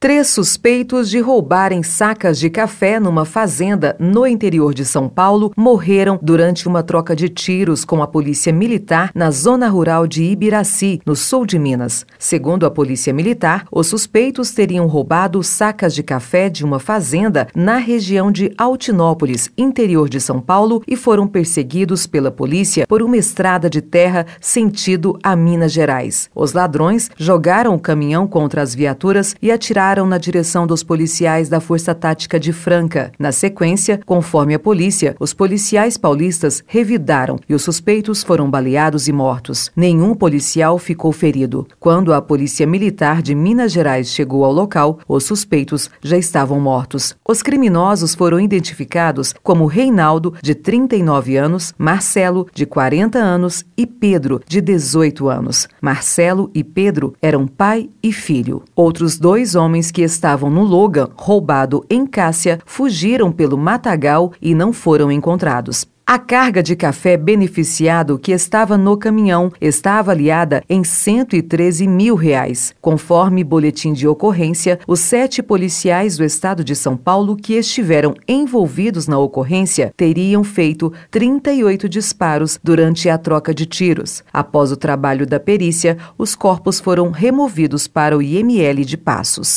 Três suspeitos de roubarem sacas de café numa fazenda no interior de São Paulo morreram durante uma troca de tiros com a polícia militar na zona rural de Ibiraci, no sul de Minas. Segundo a polícia militar, os suspeitos teriam roubado sacas de café de uma fazenda na região de Altinópolis, interior de São Paulo, e foram perseguidos pela polícia por uma estrada de terra sentido a Minas Gerais. Os ladrões jogaram o caminhão contra as viaturas e atiraram dispararam na direção dos policiais da Força Tática de Franca. Na sequência, conforme a polícia, os policiais paulistas revidaram e os suspeitos foram baleados e mortos. Nenhum policial ficou ferido. Quando a Polícia Militar de Minas Gerais chegou ao local, os suspeitos já estavam mortos. Os criminosos foram identificados como Reinaldo, de 39 anos, Marcelo, de 40 anos e Pedro, de 18 anos. Marcelo e Pedro eram pai e filho. Outros dois homens homens que estavam no Logan, roubado em Cássia, fugiram pelo matagal e não foram encontrados. A carga de café beneficiado que estava no caminhão está avaliada em 113 mil reais. Conforme boletim de ocorrência, os sete policiais do estado de São Paulo que estiveram envolvidos na ocorrência teriam feito 38 disparos durante a troca de tiros. Após o trabalho da perícia, os corpos foram removidos para o IML de Passos.